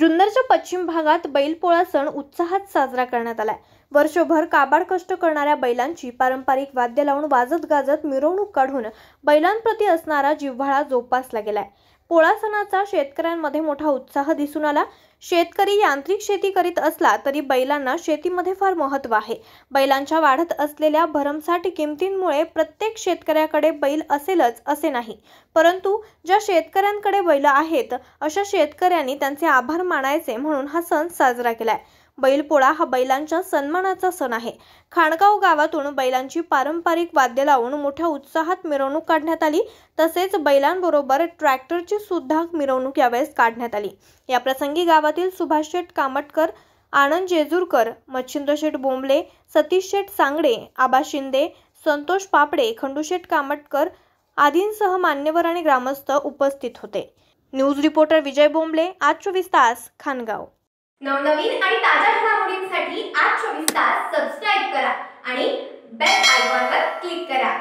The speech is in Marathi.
जुन्नरच्या पश्चिम भागात बैलपोळा सण उत्साहात साजरा करण्यात आलाय वर्षभर काबाड कष्ट करणाऱ्या बैलांची पारंपरिक वाद्य लावून वाजत गाजत मिरवणूक काढून बैलांप्रती असणारा जिव्हाळा जोपासला गेलाय पोळा सणाचा शेतकऱ्यांमध्ये मोठा उत्साह दिसून आला शेतकरी यांत्रिक शेती करीत असला तरी बैलांना शेतीमध्ये फार महत्त्व आहे बैलांच्या वाढत असलेल्या भरमसाठ किमतींमुळे प्रत्येक शेतकऱ्याकडे बैल असेलच असे नाही परंतु ज्या शेतकऱ्यांकडे बैल आहेत अशा शेतकऱ्यांनी त्यांचे आभार मानायचे म्हणून हा सण साजरा केलाय बैलपोळा हा बैलांच्या सन्मानाचा सण आहे खाणगाव गावातून बैलांची पारंपरिक वाद्य लावून मोठ्या उत्साहात मिरवणूक काढण्यात आली तसेच बैलांबरोबर ट्रॅक्टरची सुद्धा मिरवणूक यावेळेस काढण्यात आली या प्रसंगी गावातील सुभाष शेठ कामटकर आनंद जेजूरकर मच्छिंद्र शेठ बोंबले सतीश शेठ सांगडे आबा शिंदे संतोष पापडे खंडूशेठ कामटकर आदींसह मान्यवर आणि ग्रामस्थ उपस्थित होते न्यूज रिपोर्टर विजय बोंबले आज चोवीस तास खानगाव नवनवीन आणि ताज्या घडामोडींसाठी आज चोवीस तास सबस्क्राईब करा आणि बेल आयकॉनवर क्लिक करा